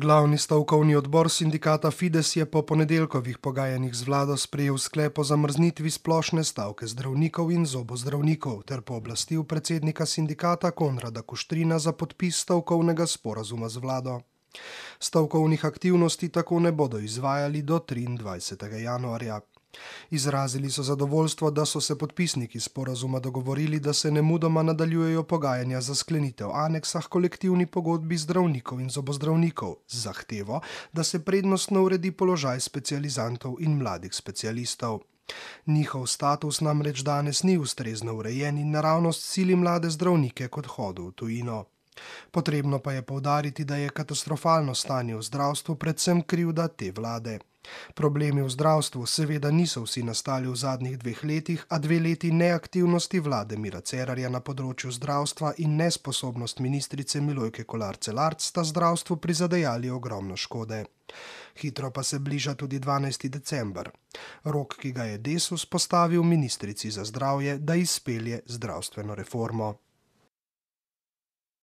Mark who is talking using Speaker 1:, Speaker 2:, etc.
Speaker 1: Glavni stavkovni odbor sindikata Fides je po ponedeljkovih pogajanjih z vlado sprejel sklep o zamrznitvi splošne stavke zdravnikov in zobozdravnikov ter pooblastil predsednika sindikata Konrada Kuštrina za podpis stavkovnega sporazuma z vlado. Stavkovnih aktivnosti tako ne bodo izvajali do 23. januarja. Izrazili so zadovoljstvo, da so se podpisniki sporazuma dogovorili, da se ne mudoma nadaljujejo pogajanja za sklenitev aneksa k kolektivni pogodbi zdravnikov in zobozdravnikov z zahtevo, da se prednostno uredi položaj specializantov in mladih specialistov. Njihov status namreč danes ni ustrezno urejen in naravnost sili mlade zdravnike kot hodu v tujino. Potrebno pa je povdariti, da je katastrofalno stanje v zdravstvu predvsem krivda te vlade. Problemi v zdravstvu seveda niso vsi nastali v zadnjih dveh letih, a dve leti neaktivnosti vlade Mira Cerarja na področju zdravstva in nesposobnost ministrice Milojke Kolar-Celarc sta zdravstvu prizadejali ogromno škode. Hitro pa se bliža tudi 12. december, rok, ki ga je Desus postavil ministrici za zdravje, da izpelje zdravstveno reformo.